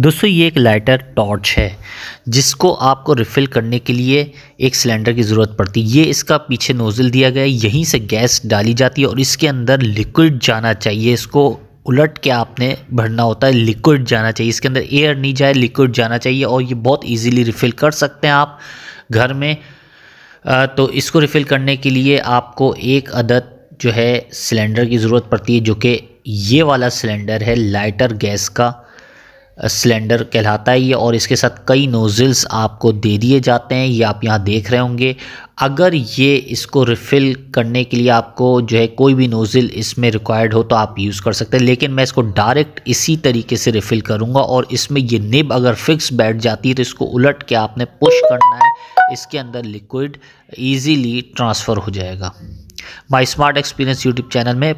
दोस्तों ये एक लाइटर टॉर्च है जिसको आपको रिफ़िल करने के लिए एक सिलेंडर की ज़रूरत पड़ती है ये इसका पीछे नोज़ल दिया गया है यहीं से गैस डाली जाती है और इसके अंदर लिक्विड जाना चाहिए इसको उलट के आपने भरना होता है लिक्विड जाना चाहिए इसके अंदर एयर नहीं जाए लिक्विड जाना चाहिए और ये बहुत ईजीली रिफ़िल कर सकते हैं आप घर में तो इसको रिफ़िल करने के लिए आपको एक अदद जो है सिलेंडर की ज़रूरत पड़ती है जो कि ये वाला सिलेंडर है लाइटर गैस का सिलेंडर कहलाता है ये और इसके साथ कई नोज़ल्स आपको दे दिए जाते हैं ये आप यहाँ देख रहे होंगे अगर ये इसको रिफ़िल करने के लिए आपको जो है कोई भी नोज़ल इसमें रिक्वायर्ड हो तो आप यूज़ कर सकते हैं लेकिन मैं इसको डायरेक्ट इसी तरीके से रिफ़िल करूँगा और इसमें ये निब अगर फिक्स बैठ जाती है तो इसको उलट के आपने पुश करना है इसके अंदर लिक्विड ईजीली ट्रांसफ़र हो जाएगा my smart experience YouTube channel में